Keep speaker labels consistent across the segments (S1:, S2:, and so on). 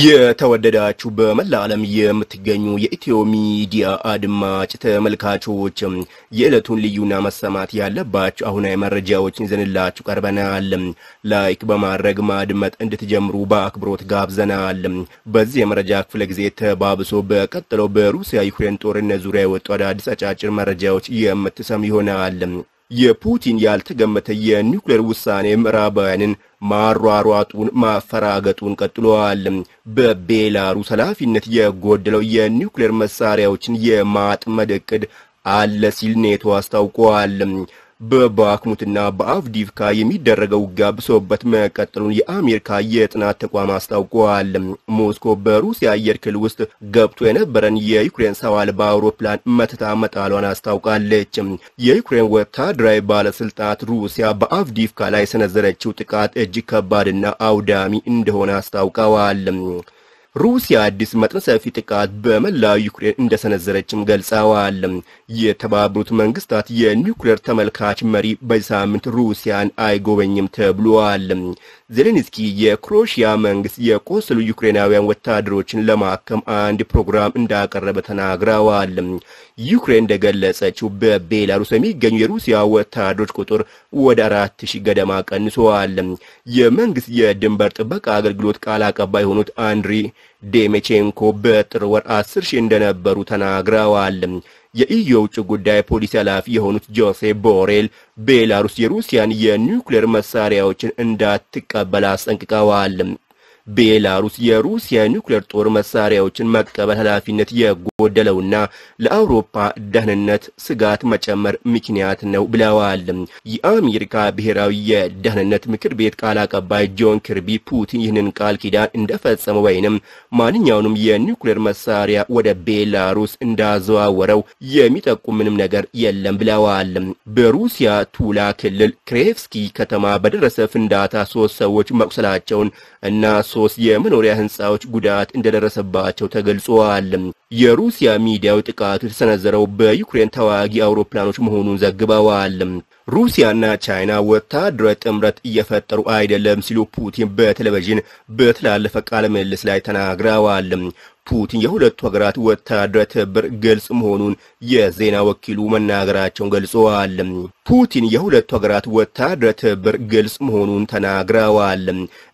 S1: የተወደዳችሁ በመላ ዓለም የምትገኙ የኢትዮ ሚዲያ አድማጭ ተመልካቾች የዕለቱን ልዩና መሰማት ያለባችሁ አሁናዊ መረጃዎችን ይዘንላችሁ ቀርበናል። ላይክ በማድረግ ማድመጥ እንድትጀምሩ በአክብሮት ጋብዘናል። በዚህ የመረጃ ክፍለ ጊዜ ተባብሶ በቀጥለው በሩሲያ ዩክሬን ጦርነት ዙሪያ የወጡ አዳዲስ አጫጭር መረጃዎች የምትሰም ይሆናል። የፑቲን ያልተገመተ የኒውክሌር ውሳኔ ምዕራባውያንን ማሯሯጡን ማፈራገጡን ቀጥሏል። በቤላሩስ ኃላፊነት የጎደለው የኒውክሌር መሳሪያዎችን የማጥመድ እቅድ አለ ሲል ኔቶ አስታውቋል። በባክሙትና በአቭዲቭካ የሚደረገው ውጊያ ብሶበት መቀጠሉን የአሜሪካ የጥናት ተቋም አስታውቋል። ሞስኮ በሩሲያ አየር ክልል ውስጥ ገብቶ የነበረን የዩክሬን ሰው አልባ አውሮፕላን መትታ መጣሏን አስታውቃለች። የዩክሬን ወታደራዊ ባለስልጣናት ሩሲያ በአቭዲቭካ ላይ የሰነዘረችው ጥቃት እጅግ ከባድና አውዳሚ እንደሆነ አስታውቀዋል። ሩሲያ አዲስ መጠነ ሰፊ ጥቃት በመላው ዩክሬን እንደሰነዘረችም ገልጸዋል። የተባበሩት መንግስታት የኒውክሌር ተመልካች መሪ በዚህ ሳምንት ሩሲያን አይጎበኝም ተብሏል። ዜሌንስኪ የክሮሽያ መንግስት የቆሰሉ ዩክሬናውያን ወታደሮችን ለማከም አንድ ፕሮግራም እንዳቀረበ ተናግረዋል። ዩክሬን እንደገለጸችው በቤላሩስ የሚገኙ የሩሲያ ወታደሮች ቁጥር ወደ አራት ሺህ ገደማ ቀንሰዋል። የመንግስት የድንበር ጥበቃ አገልግሎት ቃል አቀባይ የሆኑት አንድሪ ዴሜቼንኮ በጥር ወር አስር ሺህ እንደነበሩ ተናግረዋል። የኢዮ ውጭ ጉዳይ ፖሊሲ ኃላፊ የሆኑት ጆሴ ቦሬል ቤላሩስ የሩሲያን የኒውክሌር መሳሪያዎችን እንዳትቀበል አስጠንቅቀዋል። ቤላሩስ የሩሲያ ኒውክሌር ጦር መሳሪያዎችን መቀበል ኃላፊነት የጎደለውና ለአውሮፓ ደህንነት ስጋት መጨመር ምክንያት ነው ብለዋል። የአሜሪካ ብሔራዊ የደህንነት ምክር ቤት ቃል አቀባይ ጆን ኪርቢ ፑቲን ይህንን ቃል ኪዳን እንደፈጸመ ወይንም ማንኛውንም የኒውክሌር መሳሪያ ወደ ቤላሩስ እንዳዘዋወረው የሚጠቁም ምንም ነገር የለም ብለዋል። በሩሲያ ቱላ ክልል ክሬቭስኪ ከተማ በደረሰ ፍንዳታ ሶስት ሰዎች መቁሰላቸውን እና ሶስት የመኖሪያ ህንፃዎች ጉዳት እንደደረሰባቸው ተገልጿል። የሩሲያ ሚዲያው ጥቃቱ የተሰነዘረው በዩክሬን ተዋጊ አውሮፕላኖች መሆኑን ዘግበዋል። ሩሲያና ቻይና ወታደራዊ ጥምረት እየፈጠሩ አይደለም ሲሉ ፑቲን በቴሌቪዥን በተላለፈ ቃለ ምልልስ ላይ ተናግረዋል። ፑቲን የሁለቱ ሀገራት ወታደራዊ ትብብር ግልጽ መሆኑን የዜና ወኪሉ መናገራቸውን ገልጸዋል። ፑቲን የሁለቱ ሀገራት ወታደር ትብብር ግልጽ መሆኑን ተናግረዋል።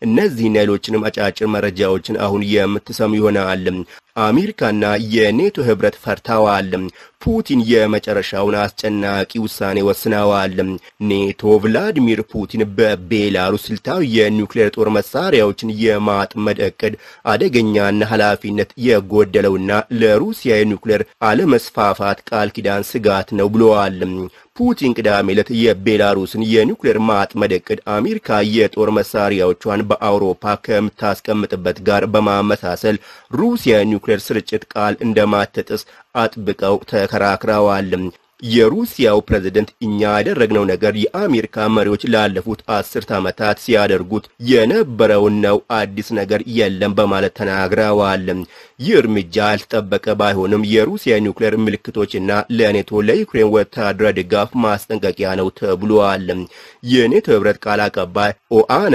S1: እነዚህ ሌሎችንም አጫጭር መረጃዎችን አሁን የምትሰሙ ይሆናል። አሜሪካና የኔቶ ህብረት ፈርተዋል። ፑቲን የመጨረሻውን አስጨናቂ ውሳኔ ወስነዋል። ኔቶ ቭላዲሚር ፑቲን በቤላሩስ ስልታዊ የኒውክሌር ጦር መሳሪያዎችን የማጥመድ እቅድ አደገኛና ኃላፊነት የጎደለውና ለሩሲያ የኒውክሌር አለመስፋፋት ቃል ኪዳን ስጋት ነው ብለዋል። ፑቲን ቅዳሜ ዕለት የቤላሩስን የኒውክሌር ማጥመድ እቅድ አሜሪካ የጦር መሳሪያዎቿን በአውሮፓ ከምታስቀምጥበት ጋር በማመሳሰል ሩሲያ ኒውክሌር ስርጭት ቃል እንደማትጥስ አጥብቀው ተከራክረዋል። የሩሲያው ፕሬዝደንት እኛ ያደረግነው ነገር የአሜሪካ መሪዎች ላለፉት አስርት ዓመታት ሲያደርጉት የነበረውን ነው፣ አዲስ ነገር የለም በማለት ተናግረዋል። ይህ እርምጃ ያልተጠበቀ ባይሆንም የሩሲያ ኒውክሌር ምልክቶችና ለኔቶ ለዩክሬን ወታደራዊ ድጋፍ ማስጠንቀቂያ ነው ተብሏል። የኔቶ ህብረት ቃል አቀባይ ኦአና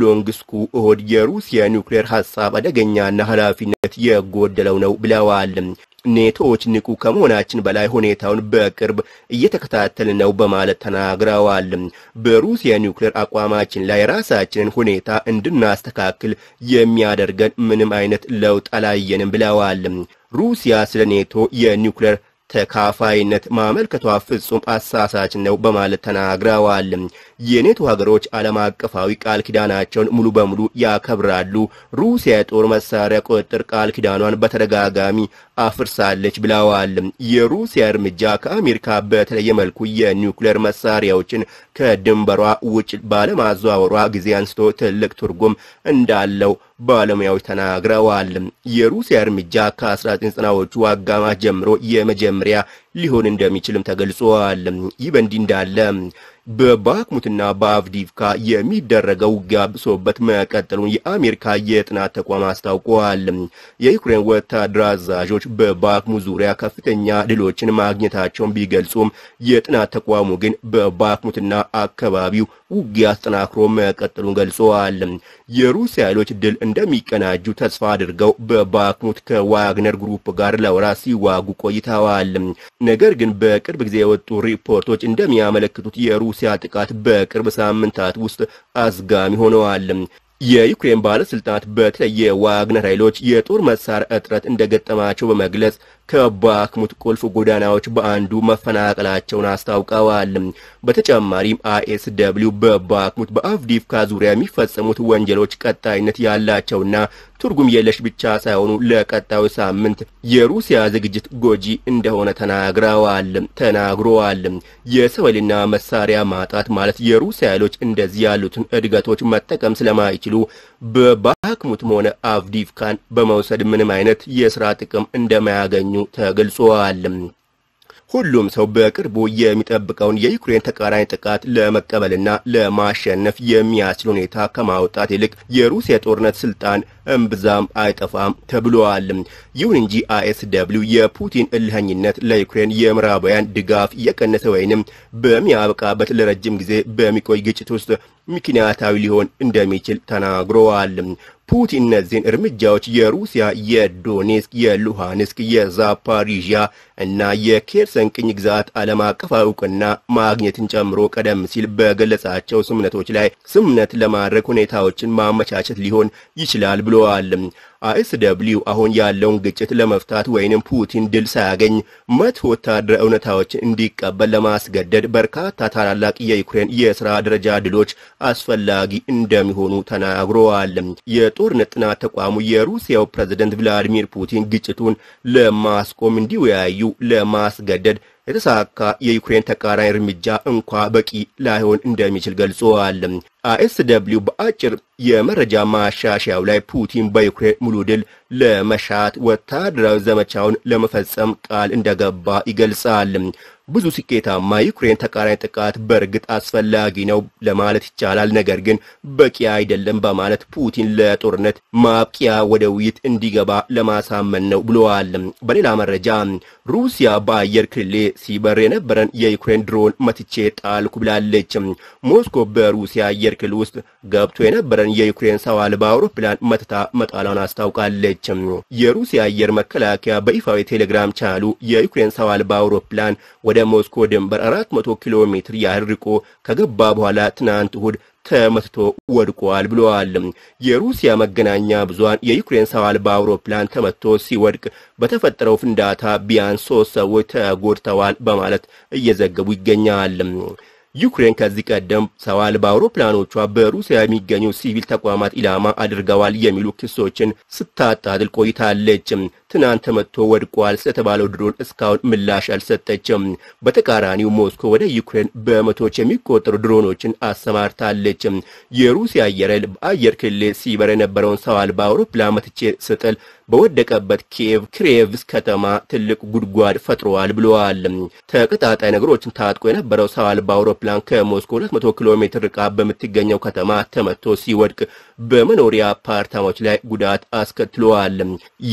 S1: ሎንግስኩ እሁድ የሩሲያ ኒውክሌር ሀሳብ አደገኛና ኃላፊነት የጎደለው ነው ብለዋል። ኔቶዎች ንቁ ከመሆናችን በላይ ሁኔታውን በቅርብ እየተከታተል ነው በማለት ተናግረዋል። በሩሲያ ኒውክሌር አቋማችን ላይ ራሳችንን ሁኔታ እንድናስተካክል የሚያደርገን ምንም አይነት ለውጥ አላየንም ብለዋል። ሩሲያ ስለ ኔቶ የኒውክሌር ተካፋይነት ማመልከቷ ፍጹም አሳሳች ነው በማለት ተናግረዋል። የኔቶ ሀገሮች ዓለም አቀፋዊ ቃል ኪዳናቸውን ሙሉ በሙሉ ያከብራሉ፣ ሩሲያ የጦር መሳሪያ ቁጥጥር ቃል ኪዳኗን በተደጋጋሚ አፍርሳለች ብለዋል። የሩሲያ እርምጃ ከአሜሪካ በተለየ መልኩ የኒውክሌር መሳሪያዎችን ከድንበሯ ውጭ ባለማዘዋወሯ ጊዜ አንስቶ ትልቅ ትርጉም እንዳለው ባለሙያዎች ተናግረዋል። የሩሲያ እርምጃ ከ1990ዎቹ አጋማሽ ጀምሮ የመጀመሪያ ሊሆን እንደሚችልም ተገልጿል። ይህ በእንዲህ እንዳለ በባክሙትና በአቭዲቭካ የሚደረገው ውጊያ ብሶበት መቀጠሉን የአሜሪካ የጥናት ተቋም አስታውቋል። የዩክሬን ወታደር አዛዦች በባክሙ ዙሪያ ከፍተኛ ድሎችን ማግኘታቸውን ቢገልጹም የጥናት ተቋሙ ግን በባክሙትና አካባቢው ውጊያ አጠናክሮ መቀጠሉን ገልጸዋል። የሩሲያ ኃይሎች ድል እንደሚቀናጁ ተስፋ አድርገው በባክሙት ከዋግነር ግሩፕ ጋር ለወራት ሲዋጉ ቆይተዋል። ነገር ግን በቅርብ ጊዜ የወጡ ሪፖርቶች እንደሚያመለክቱት የሩ የሩሲያ ጥቃት በቅርብ ሳምንታት ውስጥ አዝጋሚ ሆነዋል። የዩክሬን ባለስልጣናት በተለየ የዋግነር ኃይሎች የጦር መሳሪያ እጥረት እንደገጠማቸው በመግለጽ ከባክሙት ቁልፍ ጎዳናዎች በአንዱ መፈናቀላቸውን አስታውቀዋል። በተጨማሪም አይኤስ ደብሊው በባክሙት በአቭዲፍካ ዙሪያ የሚፈጸሙት ወንጀሎች ቀጣይነት ያላቸውና ትርጉም የለሽ ብቻ ሳይሆኑ ለቀጣዩ ሳምንት የሩሲያ ዝግጅት ጎጂ እንደሆነ ተናግረዋል ተናግረዋል። የሰብልና መሳሪያ ማጣት ማለት የሩሲያ ኃይሎች እንደዚህ ያሉትን እድገቶች መጠቀም ስለማይችሉ በባክሙትም ሆነ አቭዲፍካን በመውሰድ ምንም አይነት የስራ ጥቅም እንደማያገኙ ተገልጿል። ሁሉም ሰው በቅርቡ የሚጠብቀውን የዩክሬን ተቃራኒ ጥቃት ለመቀበልና ለማሸነፍ የሚያስችል ሁኔታ ከማውጣት ይልቅ የሩሲያ ጦርነት ስልጣን እምብዛም አይጠፋም ተብሏል። ይሁን እንጂ አይኤስ ደብልዩ የፑቲን እልኸኝነት ለዩክሬን የምዕራባውያን ድጋፍ የቀነሰ ወይንም በሚያበቃበት ለረጅም ጊዜ በሚቆይ ግጭት ውስጥ ምክንያታዊ ሊሆን እንደሚችል ተናግረዋል። ፑቲን እነዚህን እርምጃዎች የሩሲያ የዶኔስክ፣ የሉሃንስክ፣ የዛፓሪዣ እና የኬርሰን ቅኝ ግዛት ዓለም አቀፍ እውቅና ማግኘትን ጨምሮ ቀደም ሲል በገለጻቸው ስምነቶች ላይ ስምነት ለማድረግ ሁኔታዎችን ማመቻቸት ሊሆን ይችላል ብለዋል። ደብሊው አሁን ያለውን ግጭት ለመፍታት ወይንም ፑቲን ድል ሳያገኝ መት ወታደር እውነታዎች እንዲቀበል ለማስገደድ በርካታ ታላላቅ የዩክሬን የስራ ደረጃ ድሎች አስፈላጊ እንደሚሆኑ ተናግረዋል። የጦርነት ጥናት ተቋሙ የሩሲያው ፕሬዝደንት ቭላዲሚር ፑቲን ግጭቱን ለማስቆም እንዲወያዩ ለማስገደድ የተሳካ የዩክሬን ተቃራኒ እርምጃ እንኳ በቂ ላይሆን እንደሚችል ገልጸዋል። አይኤስደብሊው በአጭር የመረጃ ማሻሻያው ላይ ፑቲን በዩክሬን ሙሉ ድል ለመሻት ወታደራዊ ዘመቻውን ለመፈጸም ቃል እንደገባ ይገልጻል። ብዙ ስኬታማ ዩክሬን ተቃራኒ ጥቃት በእርግጥ አስፈላጊ ነው ለማለት ይቻላል፣ ነገር ግን በቂ አይደለም በማለት ፑቲን ለጦርነት ማብቂያ ወደ ውይይት እንዲገባ ለማሳመን ነው ብለዋል። በሌላ መረጃ ሩሲያ በአየር ክልሌ ሲበር የነበረን የዩክሬን ድሮን መትቼ ጣልኩ ብላለች። ሞስኮ በሩሲያ አየር አየር ክልል ውስጥ ገብቶ የነበረን የዩክሬን ሰው አልባ አውሮፕላን መትታ መጣሏን አስታውቃለች። የሩሲያ አየር መከላከያ በይፋዊ ቴሌግራም ቻሉ የዩክሬን ሰው አልባ አውሮፕላን ወደ ሞስኮ ድንበር 400 ኪሎ ሜትር ያህል ርቆ ከገባ በኋላ ትናንት እሁድ ተመትቶ ወድቋል ብለዋል። የሩሲያ መገናኛ ብዙሃን የዩክሬን ሰው አልባ አውሮፕላን ተመትቶ ሲወድቅ በተፈጠረው ፍንዳታ ቢያንስ ሶስት ሰዎች ተጎድተዋል በማለት እየዘገቡ ይገኛል። ዩክሬን ከዚህ ቀደም ሰው አልባ አውሮፕላኖቿ በሩሲያ የሚገኙ ሲቪል ተቋማት ኢላማ አድርገዋል የሚሉ ክሶችን ስታጣጥል ቆይታለች። ትናንት ተመቶ ወድቋል ስለተባለው ድሮን እስካሁን ምላሽ አልሰጠችም። በተቃራኒው ሞስኮ ወደ ዩክሬን በመቶዎች የሚቆጠሩ ድሮኖችን አሰማርታለች። የሩሲያ አየር ኃይል በአየር ክልል ሲበር የነበረውን ሰው አልባ አውሮፕላን መትቼ ስጥል በወደቀበት ኪየቭ ክሬቭስ ከተማ ትልቅ ጉድጓድ ፈጥረዋል ብለዋል። ተቀጣጣይ ነገሮችን ታጥቆ የነበረው ሰው አልባ አውሮፕላን ከሞስኮ 200 ኪሎ ሜትር ርቃ በምትገኘው ከተማ ተመቶ ሲወድቅ በመኖሪያ አፓርታማዎች ላይ ጉዳት አስከትለዋል።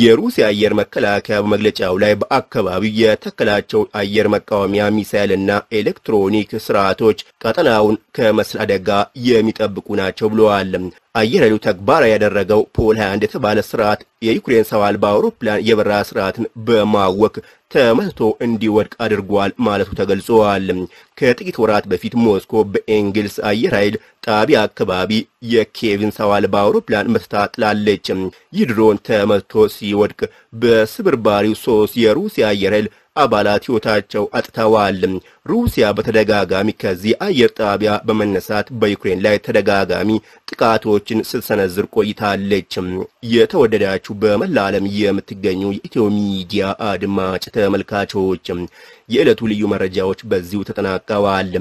S1: የሩሲያ አየር መከላከያ በመግለጫው ላይ በአካባቢው የተከላቸው አየር መቃወሚያ ሚሳይልና ኤሌክትሮኒክ ስርዓቶች ቀጠናውን ከመሰል አደጋ የሚጠብቁ ናቸው ብለዋል። አየር ኃይሉ ተግባራዊ ያደረገው ፖል 21 የተባለ ስርዓት የዩክሬን ሰው አልባ አውሮፕላን የበረራ ስርዓትን በማወክ ተመትቶ እንዲወድቅ አድርጓል ማለቱ ተገልጿል። ከጥቂት ወራት በፊት ሞስኮ በኤንግልስ አየር ኃይል ጣቢያ አካባቢ የኬቪን ሰው አልባ አውሮፕላን መትታ ጥላለች። ይህ ድሮን ተመትቶ ሲወድቅ በስብርባሪው ሶስት የሩሲያ አየር ኃይል አባላት ሕይወታቸው አጥተዋል። ሩሲያ በተደጋጋሚ ከዚህ አየር ጣቢያ በመነሳት በዩክሬን ላይ ተደጋጋሚ ጥቃቶችን ስትሰነዝር ቆይታለች። የተወደዳችሁ በመላ ዓለም የምትገኙ የኢትዮ ሚዲያ አድማጭ ተመልካቾች የዕለቱ ልዩ መረጃዎች በዚሁ ተጠናቀዋል።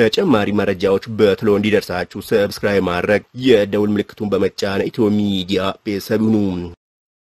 S1: ተጨማሪ መረጃዎች በትሎ እንዲደርሳችሁ ሰብስክራይብ ማድረግ የደውል ምልክቱን በመጫን ኢትዮ ሚዲያ ቤተሰብ